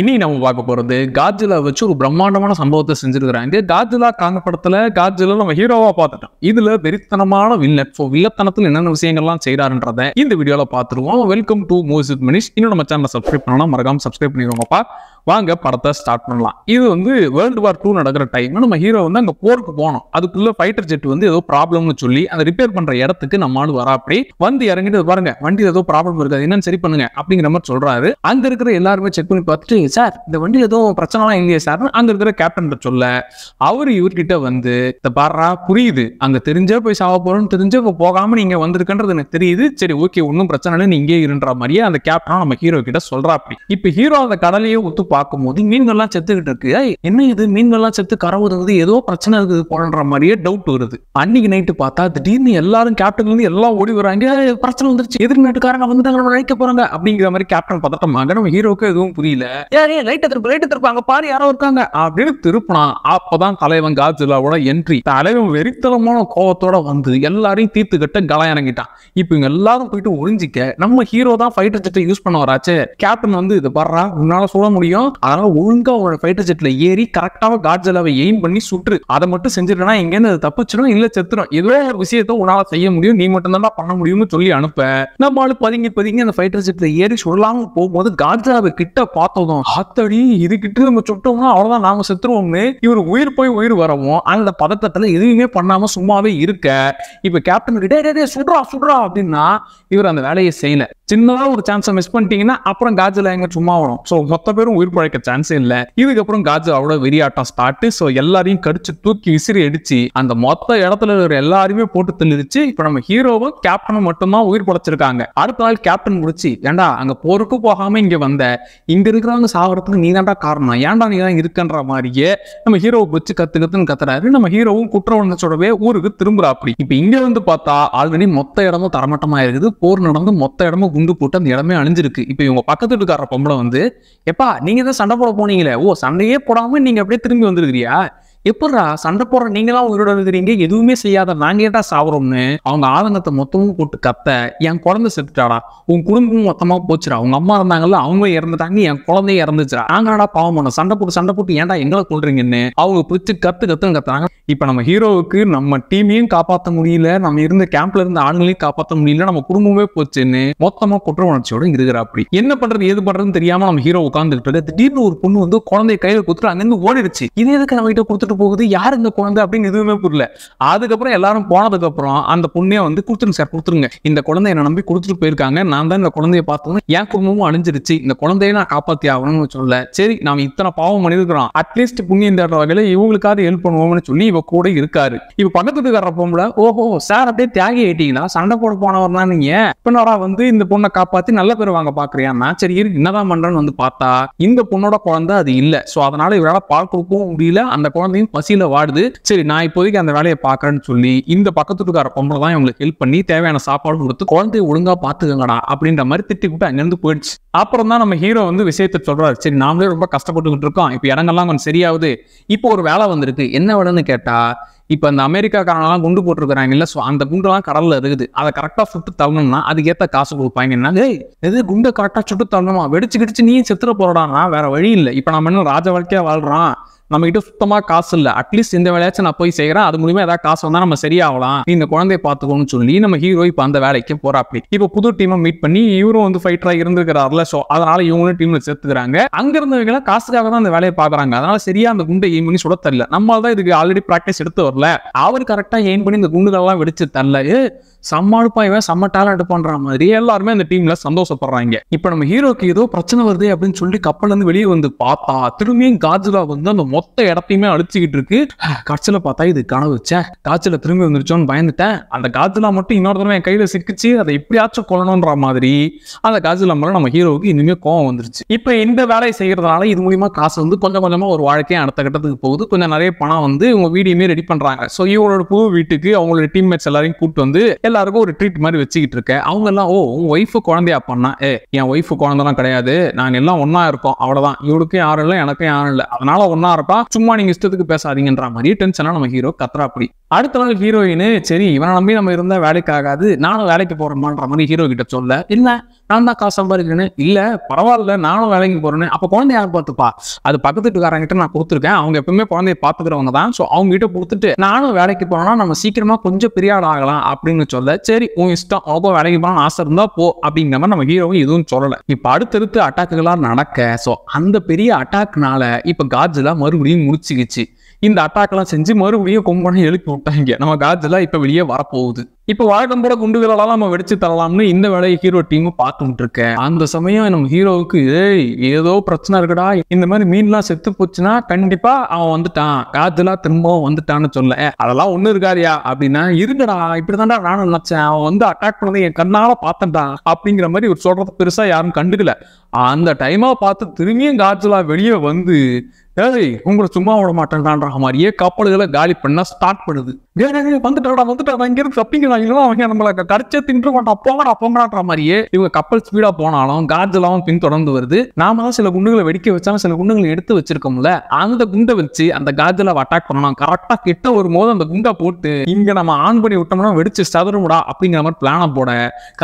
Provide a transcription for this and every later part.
இனி நம்ம பார்க்க போகிறது காஜிலா வச்சு ஒரு பிரம்மாண்டமான சம்பவத்தை செஞ்சிருக்கிறாங்க காஜிலா காங்க படத்தில் காஜிலா நம்ம ஹீரோவாக பார்த்துட்டோம் இதில் வெறித்தனமான வில்லன் ஸோ வில்லத்தனத்தில் என்னென்ன விஷயங்கள்லாம் செய்கிறாருன்றதை இந்த வீடியோவில் பார்த்துருவோம் welcome to movies with Minish இன்னும் நம்ம சேனலை சப்ஸ்கிரைப் பண்ணலாம் மறக்காம சப்ஸ்கிரைப் பண்ணிடுவோம்ப்பா வாங்க படத்தை ஸ்டார்ட் பண்ணலாம் இது வந்து வேர்ல்டு வார் டூ நடக்கிற டைம் நம்ம ஹீரோ வந்து அங்கே போருக்கு போனோம் அதுக்குள்ள ஃபைட்டர் ஜெட் வந்து ஏதோ ப்ராப்ளம்னு சொல்லி அந்த ரிப்பேர் பண்ற இடத்துக்கு நம்ம ஆள் வரா அப்படி வந்து இறங்கிட்டு பாருங்க வண்டியில் ஏதோ ப்ராப்ளம் இருக்காது என்னன்னு சரி பண்ணுங்க அப்படிங்கிற மாதிரி சொல்றாரு அங்க இருக்கிற எல்லாருமே செக் பண்ணி பார்த்துட்டு சார் இந்த வண்டியில் ஏதோ பிரச்சனைலாம் எங்கே சார் அங்க இருக்கிற கேப்டன் சொல்ல அவர் இவர்கிட்ட வந்து இந்த பாரா புரியுது அங்க தெரிஞ்சே போய் சாவ போறோம்னு இப்போ போகாம நீங்க வந்திருக்கன்றது எனக்கு தெரியுது சரி ஓகே ஒன்றும் பிரச்சனை இல்லை நீங்க இருன்ற மாதிரியே அந்த கேப்டன் நம்ம ஹீரோ கிட்ட சொல்றா அப்படி இப்போ ஹீரோ அந்த கடலையே ஒத்து பார்க்கும்போது மீன்கள்லாம் செத்துக்கிட்டு இருக்கு என்ன இது மீன்கள்லாம் செத்து கரை ஏதோ பிரச்சனை இருக்குது போன்ற மாதிரியே டவுட் வருது அன்னைக்கு நைட்டு பார்த்தா திடீர்னு எல்லாரும் கேப்டன் வந்து எல்லாம் ஓடி வராங்க பிரச்சனை வந்துருச்சு எதிர் நாட்டுக்காரங்க வந்துட்டாங்க அழைக்க போறாங்க அப்படிங்கிற மாதிரி கேப்டன் பதட்டமாக நம்ம ஹீரோக்கு எதுவும் புரியல ஏன் லைட்டை திருப்பு லைட்டை திருப்பு அங்க பாரு யாரோ இருக்காங்க அப்படின்னு திருப்பினா அப்பதான் தலைவன் காஜிலாவோட என்ட்ரி தலைவன் வெறித்தனமான கோபத்தோட வந்து எல்லாரையும் தீர்த்து கட்ட கலையணங்கிட்டான் இப்போ இவங்க எல்லாரும் போயிட்டு ஒழிஞ்சிக்க நம்ம ஹீரோ தான் ஃபைட்டர் ஜெட்டை யூஸ் பண்ண வராச்சு கேப்டன் வந்து இது பர்றா உன்னால சொல்ல முடியும் தான் அதனால ஒழுங்கா உங்களோட ஃபைட்டர் ஜெட்ல ஏறி கரெக்டாக காட்ஜலாவை எய்ம் பண்ணி சுட்டு அதை மட்டும் செஞ்சிருக்கா எங்கேருந்து அதை தப்பிச்சிடும் இல்ல செத்துடும் ஏதோ ஒரு விஷயத்த உன்னால செய்ய முடியும் நீ மட்டும் தான் பண்ண முடியும்னு சொல்லி அனுப்ப நம்ம ஆளு பதுங்கி பதிங்கி அந்த ஃபைட்டர் ஜெட்ல ஏறி சொல்லாம போகும்போது காட்ஜலாவை கிட்ட பார்த்ததும் ஆத்தடி இது கிட்ட நம்ம சுட்டோம்னா அவ்வளவுதான் நாம செத்துருவோம்னு இவர் உயிர் போய் உயிர் வரவும் அந்த பதட்டத்துல எதுவுமே பண்ணாம சும்மாவே இருக்க இப்ப கேப்டன் கிட்டே சுடுறா சுடுறா அப்படின்னா இவர் அந்த வேலையை செய்யல சின்னதா ஒரு சான்ஸை மிஸ் பண்ணிட்டீங்கன்னா அப்புறம் காஜலா எங்க சும்மா வரும் சோ மொத்த பேரும் உயிர் பழைக்க சான்ஸே இல்ல இதுக்கப்புறம் காஜு அவ்வளவு வெறியாட்டம் ஸ்டார்ட் சோ எல்லாரையும் கடிச்சு தூக்கி விசிறி அடிச்சு அந்த மொத்த இடத்துல இருக்கிற எல்லாருமே போட்டு தின்னுச்சு இப்ப நம்ம ஹீரோவும் கேப்டனும் மட்டும்தான் உயிர் பழச்சிருக்காங்க அடுத்த நாள் கேப்டன் முடிச்சு ஏண்டா அங்க போருக்கு போகாம இங்க வந்த இங்க இருக்கிறவங்க சாகிறதுக்கு நீ தான்டா காரணம் ஏண்டா நீ தான் இருக்குன்ற மாதிரியே நம்ம ஹீரோ வச்சு கத்து கத்துன்னு கத்துறாரு நம்ம ஹீரோவும் குற்ற உணர்ச்சோடவே ஊருக்கு திரும்புறா அப்படி இப்ப இங்க வந்து பார்த்தா ஆல்ரெடி மொத்த இடமும் தரமட்டமா இருக்குது போர் நடந்து மொத்த இடமும் குண்டு போட்டு அந்த இடமே அழிஞ்சிருக்கு இப்ப இவங்க பக்கத்து வீட்டுக்கார பொம்பளை வந்து எப்பா நீங்க நீங்கள் தான் சண்டை போட போனீங்களே ஓ சண்டையே போடாமல் நீங்கள் அப்படியே திரும்பி வந்துருக்கிறியா எப்படா சண்டை போடுற நீங்க தான் உயிரோட இருக்கிறீங்க எதுவுமே செய்யாத நாங்க ஏதா சாவறோம்னு அவங்க ஆதங்கத்தை மொத்தமும் போட்டு கத்த என் குழந்தை செத்துட்டாடா உன் குடும்பமும் மொத்தமா போச்சுடா உங்க அம்மா இருந்தாங்கல்ல அவங்க இறந்துட்டாங்க என் குழந்தைய இறந்துச்சுடா நாங்கடா பாவம் பண்ண சண்டை போட்டு சண்டை போட்டு ஏன்டா எங்களை கொள்றீங்கன்னு அவங்க பிடிச்சி கத்து கத்துன்னு கத்துறாங்க இப்ப நம்ம ஹீரோவுக்கு நம்ம டீமையும் காப்பாற்ற முடியல நம்ம இருந்த கேம்ப்ல இருந்த ஆண்களையும் காப்பாற்ற முடியல நம்ம குடும்பமே போச்சுன்னு மொத்தமா குற்ற உணர்ச்சியோட இருக்கிறா அப்படி என்ன பண்றது எது பண்றதுன்னு தெரியாம நம்ம ஹீரோ உட்கார்ந்துட்டு திடீர்னு ஒரு பொண்ணு வந்து குழந்தைய கையில கொடுத்துட்டு அங்கிருந்து ஓடிடுச்சு இது எதுக்கு நம்ம கிட்ட கொடுத்துட்டு சாப்பிட்டு போகுது யார் இந்த குழந்தை அப்படின்னு எதுவுமே புரியல அதுக்கப்புறம் எல்லாரும் போனதுக்கப்புறம் அந்த பொண்ணே வந்து கொடுத்துருங்க சார் கொடுத்துருங்க இந்த குழந்தை என்ன நம்பி கொடுத்துட்டு போயிருக்காங்க நான் தான் இந்த குழந்தைய பார்த்தோன்னு என் குடும்பமும் அழிஞ்சிருச்சு இந்த குழந்தைய நான் காப்பாத்தி ஆகணும்னு சொல்ல சரி நாம் இத்தனை பாவம் பண்ணியிருக்கிறோம் அட்லீஸ்ட் புண்ணியம் தேடுற வகையில் இவங்களுக்காவது ஹெல்ப் பண்ணுவோம்னு சொல்லி இவ கூட இருக்காரு இவ பக்கத்துக்கு வர்ற பொம்பளை ஓஹோ சார் அப்படியே தியாகி ஆயிட்டீங்களா சண்டை போட போனவர் தான் நீங்க பின்னரா வந்து இந்த பொண்ணை காப்பாத்தி நல்ல பேர் வாங்க பாக்குறியா நான் சரி இருக்கு என்னதான் பண்றேன்னு வந்து பார்த்தா இந்த பொண்ணோட குழந்தை அது இல்ல சோ அதனால இவரால் பால் கொடுக்கவும் முடியல அந்த குழந்தையும் பையனையும் பசியில வாடுது சரி நான் இப்போதைக்கு அந்த வேலையை பாக்குறேன்னு சொல்லி இந்த பக்கத்துக்கார பொம்பளை தான் இவங்களுக்கு ஹெல்ப் பண்ணி தேவையான சாப்பாடு கொடுத்து குழந்தைய ஒழுங்கா பாத்துக்கங்கடா அப்படின்ற மாதிரி திட்டி விட்டு அங்கிருந்து போயிடுச்சு அப்புறம் தான் நம்ம ஹீரோ வந்து விஷயத்த சொல்றாரு சரி நாமளே ரொம்ப கஷ்டப்பட்டுக்கிட்டு இருக்கோம் இப்ப இடங்கள்லாம் கொஞ்சம் சரியாவது இப்போ ஒரு வேலை வந்திருக்கு என்ன வேலைன்னு கேட்டா இப்ப அந்த அமெரிக்காக்காரங்களாம் குண்டு போட்டுருக்காங்க இல்ல சோ அந்த எல்லாம் கடல்ல இருக்குது அதை கரெக்டா சுட்டு அதுக்கு ஏத்த காசு கொடுப்பாங்க என்ன எது குண்டை கரெக்டா சுட்டு தவணுமா வெடிச்சு கிடிச்சு நீ செத்துற போறடா வேற வழி இல்ல இப்ப நம்ம இன்னும் ராஜ வாழ்க்கையா வாழ்றான் நம்மகிட்ட சுத்தமாக காசு இல்லை அட்லீஸ்ட் இந்த வேலையாச்சும் நான் போய் செய்கிறேன் அது மூலியமா ஏதாவது காசு வந்தால் நம்ம சரியாகலாம் இந்த குழந்தைய பார்த்துக்கணும்னு சொல்லி நம்ம ஹீரோ இப்போ அந்த வேலைக்கு போறா அப்படி இப்போ புது டீமை மீட் பண்ணி இவரும் வந்து ஃபைட்டராக இருந்திருக்கிறாருல ஸோ அதனால இவங்களும் டீம்ல சேர்த்துக்கிறாங்க அங்க இருந்தவங்க காசுக்காக தான் அந்த வேலையை பார்க்குறாங்க அதனால சரியா அந்த குண்டை எய்ம் பண்ணி சுட தரல தான் இதுக்கு ஆல்ரெடி ப்ராக்டிஸ் எடுத்து வரல அவர் கரெக்டாக எய்ம் பண்ணி இந்த குண்டுகள்லாம் வெடிச்சு தரல சமாளிப்பா இவன் செம்ம டேலண்ட் பண்ற மாதிரி எல்லாருமே அந்த டீம்ல சந்தோஷப்படுறாங்க இப்ப நம்ம ஹீரோக்கு ஏதோ பிரச்சனை வருது அப்படின்னு சொல்லி கப்பல்ல இருந்து வெளியே வந்து பார்த்தா திரும்பியும் காஜுலா வந்து அந்த மொத்த இடத்தையுமே அழிச்சுக்கிட்டு இருக்கு கட்சியில பார்த்தா இது கனவு வச்ச காய்ச்சல திரும்பி வந்துருச்சோன்னு பயந்துட்டேன் அந்த காஜிலா மட்டும் இன்னொருத்தரும் என் கையில சிக்கிச்சு அதை எப்படியாச்சும் கொள்ளணும்ன்ற மாதிரி அந்த காஜுலா மேல நம்ம ஹீரோவுக்கு இனிமே கோவம் வந்துருச்சு இப்ப இந்த வேலையை செய்யறதுனால இது மூலியமா காசு வந்து கொஞ்சம் கொஞ்சமா ஒரு வாழ்க்கையை அடுத்த கட்டத்துக்கு போகுது கொஞ்சம் நிறைய பணம் வந்து இவங்க வீடியுமே ரெடி பண்றாங்க ஸோ இவங்களோட புது வீட்டுக்கு அவங்களோட டீம்மேட்ஸ் எல்லாரையும் கூப்பிட்டு வந்து எல்லாருக்கும் ஒரு ட்ரீட் மாதிரி வச்சுக்கிட்டு இருக்கேன் அவங்க எல்லாம் ஓ உன் ஒய்ஃபு குழந்தையா பண்ணா ஏ என் ஒய்ஃபு குழந்தைலாம் கிடையாது நாங்க எல்லாம் ஒன்னா இருக்கோம் அவ்வளவுதான் இவளுக்கும் யாரும் இல்லை எனக்கும் யாரும் இல்லை அதனால ஒன்னா இருப்பா சும்மா நீங்க இஷ்டத்துக்கு பேசாதீங்கன்ற மாதிரி டென்ஷனா நம்ம ஹீரோ கத்துறா அப்படி அடுத்த நாள் ஹீரோயின் சரி இவனை நம்பி நம்ம இருந்தா வேலைக்கு ஆகாது நானும் வேலைக்கு போறேன்மான்ற மாதிரி ஹீரோ கிட்ட சொல்ல இல்ல நான் தான் காசு சம்பாதிக்கிறேன்னு இல்லை பரவாயில்ல நானும் வேலைக்கு போகிறேன்னு அப்போ குழந்தை யார் பார்த்துப்பா அது பக்கத்து வீட்டுக்காரங்கிட்ட நான் கொடுத்துருக்கேன் அவங்க எப்பவுமே குழந்தைய பார்த்துக்கிறவங்க தான் ஸோ அவங்க கிட்ட கொடுத்துட்டு நானும் வேலைக்கு போனோம்னா நம்ம சீக்கிரமாக கொஞ்சம் பெரிய ஆகலாம் அப்படின்னு சொல்ல சரி உன் இஷ்டம் அவங்க வேலைக்கு போனால் ஆசை இருந்தால் போ அப்படிங்கிற மாதிரி நம்ம ஹீரோவும் எதுவும் சொல்லலை இப்போ அடுத்தடுத்து அட்டாக்குகளாக நடக்க ஸோ அந்த பெரிய அட்டாக்னால இப்போ காஜெல்லாம் மறுபடியும் முடிச்சுக்கிச்சு இந்த அட்டாக்லாம் செஞ்சு மறுபடியும் கும்பகோணம் எழுப்பி விட்டாங்க நம்ம காஜெல்லாம் இப்போ வெளியே வரப்போகுது இப்போ வழக்கம் குண்டு குண்டுகளெல்லாம் நம்ம வெடிச்சு தரலாம்னு இந்த வேலையை ஹீரோ டீமும் பார்த்துட்டு இருக்கேன் அந்த சமயம் நம்ம ஹீரோவுக்கு ஏய் ஏதோ பிரச்சனை இருக்குடா இந்த மாதிரி மீன்லாம் செத்து போச்சுன்னா கண்டிப்பா அவன் வந்துட்டான் காஜெல்லாம் திரும்பவும் வந்துட்டான்னு சொல்ல அதெல்லாம் ஒண்ணு இருக்காரியா அப்படின்னா இருங்கடா இப்படிதான்டா நானும் நினைச்சேன் அவன் வந்து அட்டாக் பண்ணதை என் கண்ணால பார்த்தன்டா அப்படிங்கிற மாதிரி ஒரு சொல்றது பெருசா யாரும் கண்டுக்கல அந்த டைமா பார்த்து திரும்பியும் காஜெல்லாம் வெளியே வந்து ஏய் உங்களை சும்மா விட மாட்டேன்டான்ற மாதிரியே கப்பல்களை காலி பண்ண ஸ்டார்ட் பண்ணுது வந்துட்டாடா வந்துட்டாடா இங்க இருந்து தப்பிங்க அவங்க நம்மளை கடிச்ச தின்று மாட்டான் போங்கடா போங்கடான்ற மாதிரியே இவங்க கப்பல் ஸ்பீடா போனாலும் பின் பின்தொடர்ந்து வருது நாம தான் சில குண்டுகளை வெடிக்க வச்சாலும் சில குண்டுகளை எடுத்து வச்சிருக்கோம்ல அந்த குண்டை வச்சு அந்த காஜெல்லாம் அட்டாக் பண்ணணும் கரெக்டா கிட்ட வரும்போது அந்த குண்டை போட்டு இங்க நம்ம ஆன் பண்ணி விட்டோம்னா வெடிச்சு சதுரமுடா அப்படிங்கிற மாதிரி பிளான போட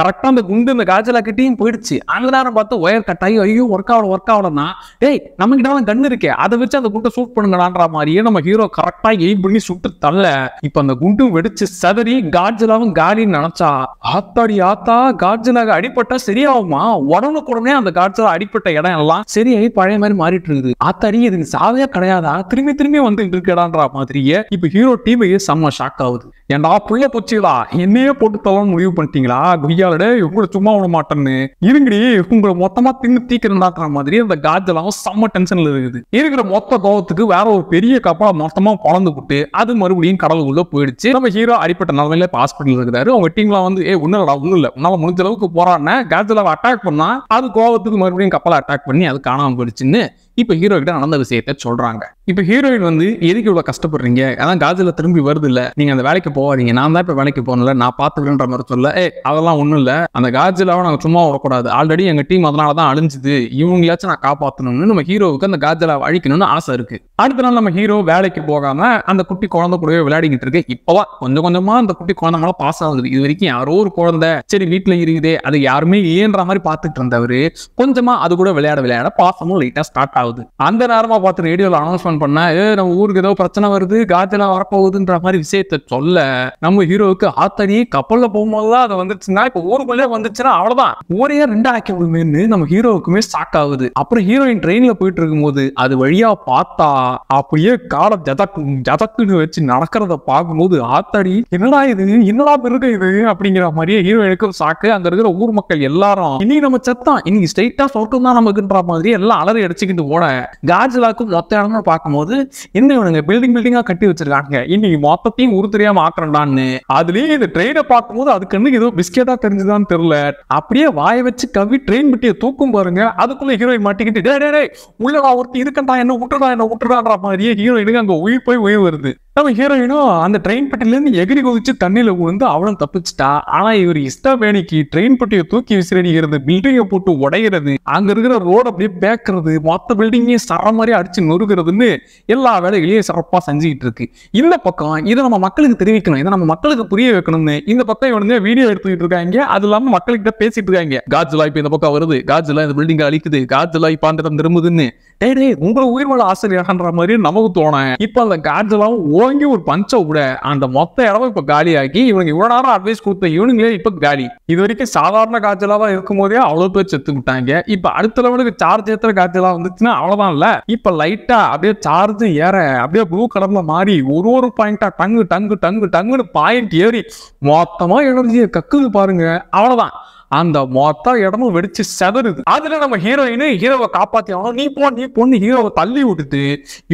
கரெக்டா அந்த குண்டு இந்த காஜலா கிட்டையும் போயிடுச்சு அந்த நேரம் பார்த்து ஒயர் கட்டாயி ஐயோ ஒர்க் ஆகல ஒர்க் ஆகலன்னா டேய் நம்ம கிட்ட கண்ணு இருக்கே அதை வச்சு அந்த குண்டை சூட் பண்ணுங்கடான்ற மாதிரியே நம்ம ஹீரோ கரெக்டா எய்ம் பண்ணி சுட்டு தள்ள இப்ப அந்த குண்டும் வெடிச்சு சதறி காட்ஜிலாவும் காலின்னு நினைச்சா ஆத்தாடி ஆத்தா காட்ஜிலாக அடிப்பட்டா சரியாகுமா உடனுக்கு உடனே அந்த காட்ஜிலா அடிப்பட்ட இடம் எல்லாம் சரியாகி பழைய மாதிரி மாறிட்டு இருக்குது ஆத்தாடி இதுக்கு சாவையா கிடையாதா திரும்பி திரும்பி வந்து இருக்கடான்ற மாதிரியே இப்ப ஹீரோ டீமையே செம்ம ஷாக் ஆகுது ஏன்டா புள்ள போச்சுங்களா என்னையே போட்டு தவன்னு முடிவு பண்ணிட்டீங்களா குய்யாலட இவங்கள சும்மா விட மாட்டேன்னு இருங்கடி உங்களை மொத்தமா தின்னு தீக்கிறண்டாக்குற மாதிரி அந்த காட்ஜிலாவும் செம்ம டென்ஷன்ல இருக்குது இருக்கிற மொத்த கோவத்துக்கு வேற ஒரு பெரிய கப்பலை மொத்தமா பழந்து விட்டு அது மறுபடியும் கடலுக்குள்ள போயிடுச்சு நம்ம ஹீரோ அடிப்பட்ட நிலமையில இப்ப ஹாஸ்பிட்டல் இருக்கிறாரு அவங்க எல்லாம் வந்து ஏ ஒன்னும் ஒன்னும் இல்ல உன்னால முடிஞ்ச அளவுக்கு போறான்னு கேஜலாவை அட்டாக் பண்ணா அது கோவத்துக்கு மறுபடியும் கப்பலை அட்டாக் பண்ணி அது காணாம போயிடுச்சுன்னு இப்போ ஹீரோ கிட்ட நடந்த விஷயத்த சொல்றாங்க இப்போ ஹீரோயின் வந்து எதுக்கு இவ்வளோ கஷ்டப்படுறீங்க அதான் காஜில திரும்பி வருது இல்லை நீங்க அந்த வேலைக்கு போகாதீங்க நான் தான் இப்போ வேலைக்கு போகணும்ல நான் பாத்துக்கிறேன்ற மாதிரி சொல்ல ஏ அதெல்லாம் ஒன்றும் இல்லை அந்த காஜிலாவை நாங்கள் சும்மா விடக்கூடாது ஆல்ரெடி எங்கள் டீம் அதனாலதான் தான் அழிஞ்சுது இவங்களாச்சும் நான் காப்பாத்தணும்னு நம்ம ஹீரோவுக்கு அந்த காஜிலாவை அழிக்கணும்னு ஆசை இருக்கு அடுத்த நாள் நம்ம ஹீரோ வேலைக்கு போகாம அந்த குட்டி குழந்தை கூடவே விளையாடிக்கிட்டு இருக்கு இப்பவா கொஞ்சம் கொஞ்சமா அந்த குட்டி குழந்தைங்கள பாஸ் ஆகுது இது வரைக்கும் யாரோ ஒரு குழந்தை சரி வீட்டில் இருக்குது அது யாருமே ஏன்ற மாதிரி பாத்துட்டு இருந்தவரு கொஞ்சமா அது கூட விளையாட விளையாட பாசமும் லைட்டா ஸ்டார்ட் ஆகுது ஆகுது அந்த நேரமா பார்த்து ரேடியோல அனௌன்ஸ்மெண்ட் பண்ணா ஏ நம்ம ஊருக்கு ஏதோ பிரச்சனை வருது காத்தெல்லாம் வரப்போகுதுன்ற மாதிரி விஷயத்த சொல்ல நம்ம ஹீரோவுக்கு ஆத்தடி கப்பல்ல போகும்போது தான் அது வந்துச்சுன்னா இப்போ ஊருக்குள்ளே வந்துச்சுன்னா அவ்வளவுதான் ஊரையே ரெண்டு ஆக்கி விடுமேனு நம்ம ஹீரோவுக்குமே ஷாக் ஆகுது அப்புறம் ஹீரோயின் ட்ரெயின்ல போயிட்டு இருக்கும்போது அது வழியா பார்த்தா அப்படியே காலம் ஜதக்கு ஜதக்குன்னு வச்சு நடக்கிறத பார்க்கும்போது ஆத்தடி என்னடா இது என்னடா இருக்கு இது அப்படிங்கிற மாதிரியே ஹீரோயினுக்கும் சாக்கு அங்க இருக்கிற ஊர் மக்கள் எல்லாரும் இன்னைக்கு நம்ம செத்தான் இன்னைக்கு ஸ்ட்ரைட்டா சொர்க்கம் தான் நமக்குன்ற மாதிரி எல்லாம் அலறி அடிச்சுக்கிட்டு கூட காஜ்லாக்கும் மொத்த பார்க்கும்போது என்ன இவனுங்க பில்டிங் பில்டிங்கா கட்டி வச்சிருக்காங்க இன்னைக்கு மொத்தத்தையும் உருத்தரியாம மாக்கிறான்னு அதுலயே இந்த ட்ரெயினை பார்க்கும்போது அதுக்குன்னு ஏதோ பிஸ்கெட்டாக தெரிஞ்சுதான்னு தெரியல அப்படியே வாய வச்சு கவி ட்ரெயின் பெட்டியை தூக்கும் பாருங்க அதுக்குள்ள ஹீரோயின் மாட்டிக்கிட்டு டே டே உள்ளடா ஒருத்தி இருக்கண்டா என்ன விட்டுடா என்ன விட்டுறான்ற மாதிரியே ஹீரோயினுக்கு அங்க உயிர் போய் உயிர் வருது நம்ம ஹீரோயினும் அந்த ட்ரெயின் பட்டிலேருந்து எகிரி குதிச்சு தண்ணியில் விழுந்து அவளும் தப்பிச்சிட்டா ஆனால் இவர் இஸ்தாபேனிக்கு ட்ரெயின் பட்டியை தூக்கி விசிறடிக்கிறது பில்டிங்கை போட்டு உடையிறது அங்க இருக்கிற ரோடு அப்படியே பேக்கிறது மொத்த பில்டிங்கையும் சர மாதிரி அடிச்சு நொறுக்கிறதுன்னு எல்லா வேலைகளையும் சிறப்பாக செஞ்சுக்கிட்டு இருக்கு இந்த பக்கம் இதை நம்ம மக்களுக்கு தெரிவிக்கணும் இதை நம்ம மக்களுக்கு புரிய வைக்கணும்னு இந்த பக்கம் இவனுங்க வீடியோ எடுத்துக்கிட்டு இருக்காங்க அது இல்லாமல் மக்கள்கிட்ட பேசிட்டு இருக்காங்க காஜ்லா இப்போ இந்த பக்கம் வருது காஜ்லா இந்த பில்டிங்கை அழிக்குது காஜ்லா இப்போ அந்த திரும்புதுன்னு டே டே உங்களை உயிர் வாழ ஆசிரியர்ன்ற மாதிரி நமக்கு தோணும் இப்போ அந்த காஜ்லாவும் ஓ துவங்கி ஒரு பஞ்ச விட அந்த மொத்த இடமும் இப்போ ஆகி இவங்க இவ்வளோ நேரம் அட்வைஸ் கொடுத்த இவனுங்களே இப்போ காலி இது வரைக்கும் சாதாரண காய்ச்சலாக தான் இருக்கும் போதே அவ்வளோ பேர் செத்து விட்டாங்க இப்போ அடுத்த லெவலுக்கு சார்ஜ் ஏற்ற காய்ச்சலாக வந்துச்சுன்னா அவ்வளோதான் இல்லை இப்போ லைட்டாக அப்படியே சார்ஜ் ஏற அப்படியே ப்ளூ கடலில் மாறி ஒரு ஒரு பாயிண்ட்டாக டங்கு டங்கு டங்கு டங்குன்னு பாயிண்ட் ஏறி மொத்தமாக எனர்ஜியை கக்குது பாருங்க அவ்வளோதான் அந்த மொத்த இடமும் வெடிச்சு செதறுது அதுல நம்ம ஹீரோயின் ஹீரோவை காப்பாத்தி நீ போ நீ பொண்ணு ஹீரோவை தள்ளி விட்டுட்டு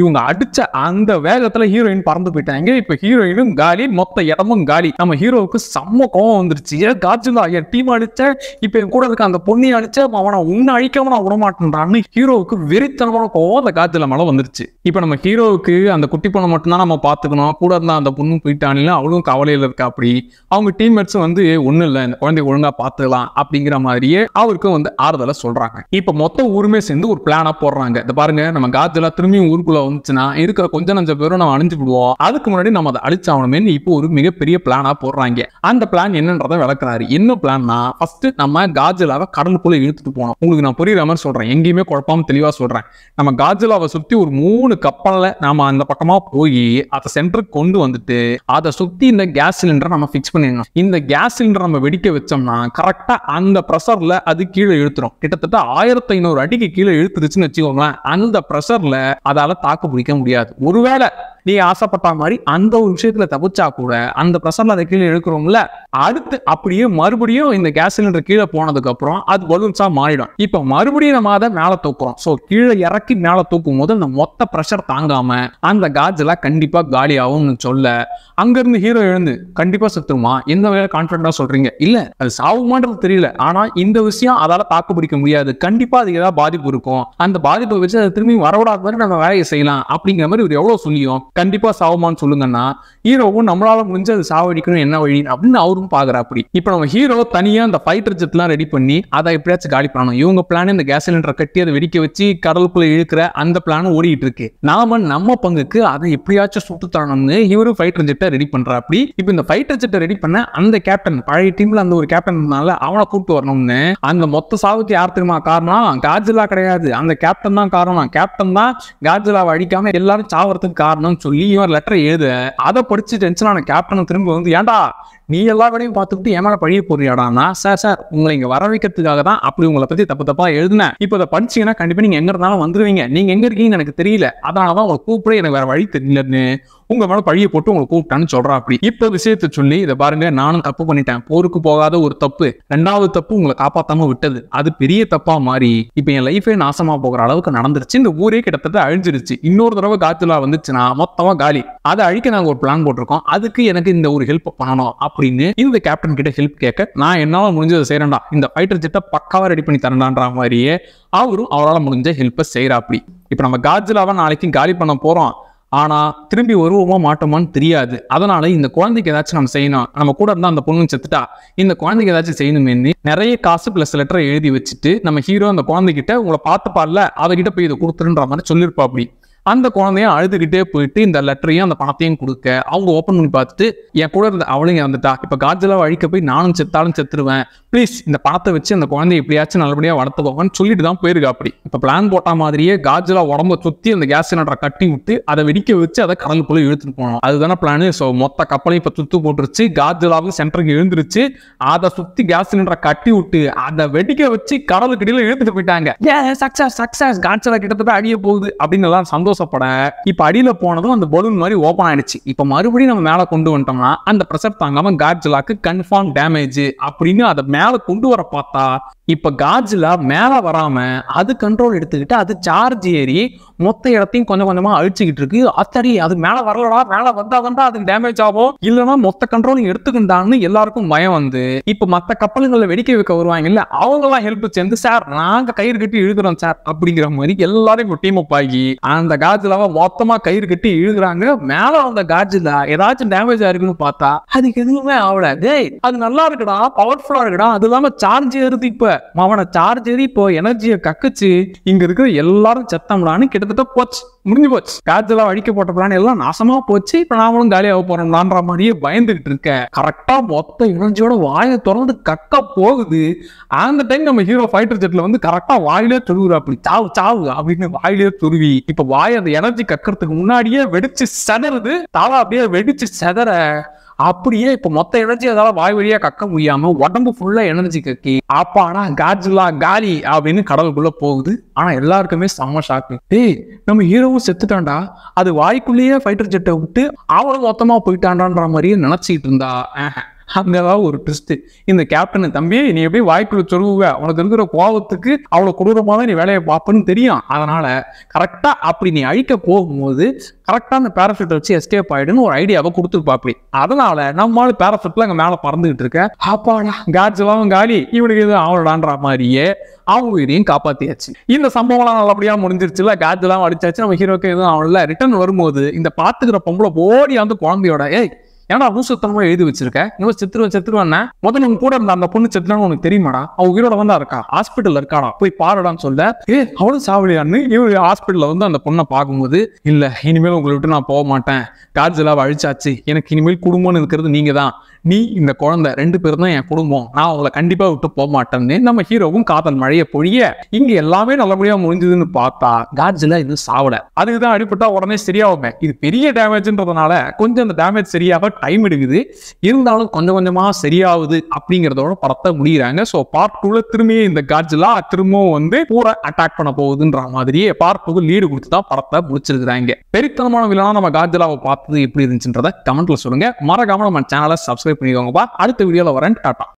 இவங்க அடிச்ச அந்த வேகத்துல ஹீரோயின் பறந்து போயிட்டாங்க இப்ப ஹீரோயினும் காலி மொத்த இடமும் காலி நம்ம ஹீரோவுக்கு செம்ம கோவம் வந்துருச்சு ஏன் காஜுலா என் டீம் அடிச்ச இப்ப என் கூட இருக்க அந்த பொண்ணி அடிச்ச அவனை உன்னை அழிக்காம நான் விடமாட்டேன்றான்னு ஹீரோவுக்கு வெறித்தனமான கோவம் அந்த காஜில மேல வந்துருச்சு இப்ப நம்ம ஹீரோவுக்கு அந்த குட்டி பொண்ணை மட்டும்தான் நம்ம பாத்துக்கணும் கூட இருந்தா அந்த பொண்ணு போயிட்டான்னு அவளும் கவலையில இருக்கா அப்படி அவங்க டீம்மேட்ஸும் வந்து ஒன்றும் இல்லை இந்த குழந்தைய ஒழுங்கா பார்த்துக்கலாம் பண்ணலாம் அப்படிங்கிற மாதிரியே அவருக்கு வந்து ஆறுதலை சொல்றாங்க இப்ப மொத்த ஊருமே சேர்ந்து ஒரு பிளானா போடுறாங்க இந்த பாருங்க நம்ம காஜலா திரும்பியும் ஊருக்குள்ள வந்துச்சுன்னா இருக்கிற கொஞ்ச நஞ்ச பேரும் நம்ம அழிஞ்சு விடுவோம் அதுக்கு முன்னாடி நம்ம அதை அழிச்சாகணுமேனு இப்போ ஒரு மிகப்பெரிய பிளானா போடுறாங்க அந்த பிளான் என்னன்றதை விளக்குறாரு என்ன பிளான்னா ஃபர்ஸ்ட் நம்ம காஜலாவை கடலுக்குள்ள இழுத்துட்டு போனோம் உங்களுக்கு நான் புரியுற மாதிரி சொல்றேன் எங்கேயுமே குழப்பாம தெளிவா சொல்றேன் நம்ம காஜலாவை சுத்தி ஒரு மூணு கப்பலில் நாம அந்த பக்கமா போய் அதை சென்டருக்கு கொண்டு வந்துட்டு அதை சுத்தி இந்த கேஸ் சிலிண்டரை நம்ம ஃபிக்ஸ் பண்ணிடணும் இந்த கேஸ் சிலிண்டர் நம்ம வெடிக்க வச்சோம்னா கரெக்டா கரெக்டாக அந்த ப்ரெஷரில் அது கீழே இழுத்துரும் கிட்டத்தட்ட ஆயிரத்தி ஐநூறு அடிக்கு கீழே இழுத்துருச்சுன்னு வச்சுக்கோங்களேன் அந்த ப்ரெஷரில் அதால் தாக்கு பிடிக்க முடியாது ஒருவேளை நீ ஆசைப்பட்ட மாதிரி அந்த ஒரு விஷயத்துல தப்பிச்சா கூட அந்த ப்ரெஷர்ல அதை கீழே எழுக்கிறோம்ல அடுத்து அப்படியே மறுபடியும் இந்த கேஸ் சிலிண்டர் கீழே போனதுக்கு அப்புறம் அது பலூன்ஸா மாறிடும் இப்ப மறுபடியும் நம்ம அதை மேல தூக்குறோம் ஸோ கீழே இறக்கி மேல தூக்கும் போது அந்த மொத்த ப்ரெஷர் தாங்காம அந்த காஜெல்லாம் கண்டிப்பா காலி ஆகும்னு சொல்ல இருந்து ஹீரோ எழுந்து கண்டிப்பா செத்துருமா எந்த வகையில கான்பிடண்டா சொல்றீங்க இல்ல அது சாவுமான்றது தெரியல ஆனா இந்த விஷயம் அதால தாக்கு பிடிக்க முடியாது கண்டிப்பா அது ஏதாவது பாதிப்பு இருக்கும் அந்த பாதிப்பை வச்சு அதை திரும்பி வரவிடாத மாதிரி நம்ம வேலையை செய்யலாம் அப்படிங்கிற மாதிரி இவர் எவ்வளவு சொல்லியும் கண்டிப்பா சாவமான்னு சொல்லுங்கன்னா ஹீரோவும் நம்மளால முடிஞ்சு அது சாவடிக்கணும் என்ன வழி அப்படின்னு அவரும் பாக்குற அப்படி இப்ப நம்ம ஹீரோ தனியா அந்த ஃபைட்டர் எல்லாம் ரெடி பண்ணி அதை எப்படியாச்சும் காலி பண்ணணும் இவங்க பிளான் இந்த கேஸ் சிலிண்டரை கட்டி அதை வெடிக்க வச்சு கடலுக்குள்ள இழுக்கிற அந்த பிளான் ஓடிட்டு இருக்கு நாம நம்ம பங்குக்கு அதை எப்படியாச்சும் சுட்டு தரணும்னு இவரும் ஃபைட்டர் ஜெட்டை ரெடி பண்றா அப்படி இப்ப இந்த ஃபைட்டர் ஜெட்டை ரெடி பண்ண அந்த கேப்டன் பழைய டீம்ல அந்த ஒரு கேப்டன் அவன் அவனை கூப்பிட்டு வரணும்னு அந்த மொத்த சாவுக்கு யார் தெரியுமா காரணம் காஜிலா கிடையாது அந்த கேப்டன் தான் காரணம் கேப்டன் தான் காஜிலாவை அழிக்காம எல்லாரும் சாவறதுக்கு காரணம்னு சொல்லி இவன் லெட்டர் எழுது அதை படிச்சு டென்ஷன் ஆன கேப்டன் திரும்ப வந்து ஏன்டா நீ எல்லா வேலையும் பார்த்துக்கிட்டு ஏமாட பழிய போறியாடா சார் சார் உங்களை இங்கே வர வைக்கிறதுக்காக தான் அப்படி உங்களை பற்றி தப்பு தப்பாக எழுதினேன் இப்போ அதை படிச்சீங்கன்னா கண்டிப்பாக நீங்கள் எங்கே இருந்தாலும் வந்துருவீங்க நீங்கள் எங்கே இருக்கீங்கன்னு எனக்கு தெரியல அதனால தான் உங்களை கூப்பிட எனக்கு வேற வழி தெரியலன்னு உங்க மேல பழிய போட்டு உங்களை கூப்பிட்டான்னு சொல்றா அப்படி இப்ப விஷயத்த சொல்லி இதை பாருங்க நானும் தப்பு பண்ணிட்டேன் போருக்கு போகாத ஒரு தப்பு ரெண்டாவது தப்பு உங்களை காப்பாத்தாம விட்டது அது பெரிய தப்பா மாறி இப்ப என் லைஃபே நாசமா போகிற அளவுக்கு நடந்துருச்சு இந்த ஊரே கிட்டத்தட்ட அழிஞ்சிருச்சு இன்னொரு தடவை காத்துல வந்துச்சுன்னா மொத்தமா காலி அதை அழிக்க நாங்க ஒரு பிளான் போட்டிருக்கோம் அதுக்கு எனக்கு இந்த ஒரு ஹெல்ப் பண்ணணும் அப்படின்னு இந்த கேப்டன் கிட்ட ஹெல்ப் கேட்க நான் என்னால முடிஞ்சதை செய்யறேன்டா இந்த ஃபைட்டர் ஜெட்டை பக்காவாக ரெடி பண்ணி தரேன்டான்ற மாதிரியே அவரும் அவரால் முடிஞ்ச ஹெல்ப்பை செய்கிறா அப்படி இப்போ நம்ம காஜிலாவை நாளைக்கு காலி பண்ண போகிறோம் ஆனால் திரும்பி வருவோமா மாட்டோமான்னு தெரியாது அதனால இந்த குழந்தைக்கு ஏதாச்சும் நம்ம செய்யணும் நம்ம கூட இருந்தால் அந்த பொண்ணு செத்துட்டா இந்த குழந்தைக்கு ஏதாச்சும் செய்யணும்னு நிறைய காசு ப்ளஸ் லெட்டரை எழுதி வச்சுட்டு நம்ம ஹீரோ அந்த குழந்தைகிட்ட உங்களை பார்த்து பாடல அவகிட்ட போய் இதை கொடுத்துருன்ற மாதிரி சொல்லியிருப்பா அப்படி அந்த குழந்தையும் அழுதுகிட்டே போயிட்டு இந்த லெட்டரையும் அந்த பணத்தையும் கொடுக்க அவங்க ஓப்பன் பண்ணி பார்த்துட்டு என் கூட இருந்த அவளுங்க வந்துட்டா இப்போ காஜலாவை அழிக்க போய் நானும் செத்தாலும் செத்துருவேன் ப்ளீஸ் இந்த பணத்தை வச்சு அந்த குழந்தைய எப்படியாச்சும் நல்லபடியாக போவேன் சொல்லிட்டு தான் போயிருக்கா அப்படி இப்போ பிளான் போட்ட மாதிரியே காஜலா உடம்ப சுற்றி அந்த கேஸ் சிலிண்டரை கட்டி விட்டு அதை வெடிக்க வச்சு அதை கடலுக்குள்ளே இழுத்துட்டு போனோம் அதுதானே பிளானு ஸோ மொத்த கப்பலையும் இப்போ சுத்து போட்டுருச்சு காஜலாவும் சென்டருக்கு எழுந்துருச்சு அதை சுற்றி கேஸ் சிலிண்டரை கட்டி விட்டு அதை வெடிக்க வச்சு கடலுக்கு இழுத்துட்டு போயிட்டாங்க சக்சஸ் சக்சஸ் காஜலா கிட்டத்தட்ட அழிய போகுது அப்படின்னு எல்லாம் சந்தோஷம் சந்தோஷப்பட இப்ப அடியில போனதும் அந்த பலூன் மாதிரி ஓப்பன் ஆயிடுச்சு இப்ப மறுபடியும் நம்ம மேல கொண்டு வந்துட்டோம்னா அந்த பிரசர் தாங்காம காட்ஜிலாக்கு கன்ஃபார்ம் டேமேஜ் அப்படின்னு அதை மேல கொண்டு வர பார்த்தா இப்ப காட்ஜிலா மேல வராம அது கண்ட்ரோல் எடுத்துக்கிட்டு அது சார்ஜ் ஏறி மொத்த இடத்தையும் கொஞ்சம் கொஞ்சமா அழிச்சுக்கிட்டு இருக்கு அத்தடி அது மேல வரலடா மேல வந்தா வந்தா அது டேமேஜ் ஆகும் இல்லைன்னா மொத்த கண்ட்ரோல் எடுத்துக்கிட்டான்னு எல்லாருக்கும் பயம் வந்து இப்ப மத்த கப்பல்களை வெடிக்க வைக்க வருவாங்க இல்ல அவங்களாம் ஹெல்ப் சேர்ந்து சார் நாங்க கயிறு கட்டி இழுக்கிறோம் சார் அப்படிங்கிற மாதிரி எல்லாரும் ஒரு டீம் அப் ஆகி அந்த காஜிலாவை மொத்தமா கயிறு கட்டி இழுக்கிறாங்க மேல வந்த காஜிலா ஏதாச்சும் டேமேஜ் ஆயிருக்குன்னு பார்த்தா அதுக்கு எதுவுமே ஆகல டேய் அது நல்லா இருக்கடா பவர்ஃபுல்லா இருக்கடா அது இல்லாம சார்ஜ் ஏறுது இப்ப அவனை சார்ஜ் ஏறி இப்போ எனர்ஜியை கக்குச்சு இங்க இருக்கிற எல்லாரும் செத்தம்லான்னு கிட்டத்தட்ட போச்சு முடிஞ்சு போச்சு காஜெல்லாம் அழிக்க போட்ட பிளான் எல்லாம் நாசமா போச்சு இப்ப நாமளும் காலியாக போறோம்லான்ற மாதிரியே பயந்துகிட்டு இருக்கேன் கரெக்டா மொத்த எனர்ஜியோட வாயை திறந்து கக்க போகுது அந்த டைம் நம்ம ஹீரோ ஃபைட்டர் ஜெட்ல வந்து கரெக்டா வாயிலே துருவுற அப்படி சாவு சாவு அப்படின்னு வாயிலே துருவி இப்ப வாய அந்த எனர்ஜி கக்கறதுக்கு முன்னாடியே வெடிச்சு செதறது தாளா அப்படியே வெடிச்சு செதற அப்படியே இப்ப மொத்த எனர்ஜி அதால வாய் வழியா கக்க முடியாம உடம்பு ஃபுல்லா எனர்ஜி கக்கி அப்ப ஆனா காஜுலா காலி அப்படின்னு கடவுளுக்குள்ள போகுது ஆனா எல்லாருக்குமே செம ஷாக்கு டேய் நம்ம ஹீரோவும் செத்துட்டான்டா அது வாய்க்குள்ளேயே ஃபைட்டர் ஜெட்டை விட்டு அவளும் மொத்தமா போயிட்டான்டான்ற மாதிரியே நினைச்சிட்டு இருந்தா அங்கே தான் ஒரு ட்விஸ்ட்டு இந்த கேப்டனு தம்பி நீ எப்படி வாய்க்குள்ள சொல்லுவ உனக்கு இருக்கிற கோபத்துக்கு அவ்வளோ கொடூரமாக தான் நீ வேலையை பார்ப்பன்னு தெரியும் அதனால் கரெக்டாக அப்படி நீ அழிக்க போகும்போது கரெக்டாக அந்த பேரஃபிட்டை வச்சு எஸ்கேப் ஆகிடுன்னு ஒரு ஐடியாவை கொடுத்துருப்பாப்பி அதனால் நம்மளால பேரஃபிட்டில் அங்கே மேலே பறந்துக்கிட்டு இருக்க ஆப்பாடா காட்செல்லாம் காலி இவனுக்கு எதுவும் அவளடான்ற மாதிரியே அவங்க இதையும் காப்பாற்றியாச்சு இந்த சம்பவம்லாம் நல்லபடியாக முடிஞ்சிருச்சுல காட்செல்லாம் அடிச்சாச்சு நம்ம ஹீரோக்கு எதுவும் அவனில் ரிட்டர்ன் வரும்போது இந்த பார்த்துக்கிற பொம்பளை ஓடி வந்து குழந்தையோட ஏய் ஏன்னா ரூசத்தனமா எழுதி வச்சிருக்க இவன் செத்துருவன் செத்துருவான்னா முதல்ல உன் கூட இருந்த அந்த பொண்ணு செத்துனா உனக்கு தெரியுமாடா அவன் உயிரோட வந்தா இருக்கா ஹாஸ்பிட்டல் இருக்காடா போய் பாருடான்னு சொல்ல ஏ அவளும் சாவலியான்னு இவன் ஹாஸ்பிட்டல்ல வந்து அந்த பொண்ணை பார்க்கும்போது இல்ல இனிமேல் உங்களை விட்டு நான் போக மாட்டேன் கார்ஜ் எல்லாம் அழிச்சாச்சு எனக்கு இனிமேல் குடும்பம்னு இருக்கிறது நீங்க தான் நீ இந்த குழந்தை ரெண்டு பேரும் தான் என் குடும்பம் நான் அவங்கள கண்டிப்பா விட்டு போக மாட்டேன்னு நம்ம ஹீரோவும் காதல் மழையை பொழிய இங்க எல்லாமே நல்லபடியா முடிஞ்சதுன்னு பார்த்தா காட்ஜில இது சாவல அதுக்குதான் தான் அடிப்பட்டா உடனே சரியாவுமே இது பெரிய டேமேஜ்ன்றதுனால கொஞ்சம் அந்த டேமேஜ் சரியாக டைம் எடுக்குது இருந்தாலும் கொஞ்சம் கொஞ்சமா சரியாகுது அப்படிங்கிறதோட படத்தை முடிகிறாங்க ஸோ பார்ட் டூல திரும்பியே இந்த காட்ஜிலா திரும்பவும் வந்து பூரா அட்டாக் பண்ண போகுதுன்ற மாதிரியே பார்ட் டூக்கு லீடு கொடுத்து தான் படத்தை முடிச்சிருக்கிறாங்க பெரித்தனமான விழா நம்ம காட்ஜிலாவை பார்த்தது எப்படி இருந்துச்சுன்றத கமெண்ட்ல சொல்லுங்க மறக்காம நம்ம சேனலை சப்ஸ்கிரைப் சப்ஸ்கிரைப் பண்ணிக்கோங்கப்பா அடுத்த வீடியோவில் வரேன் டாட்டா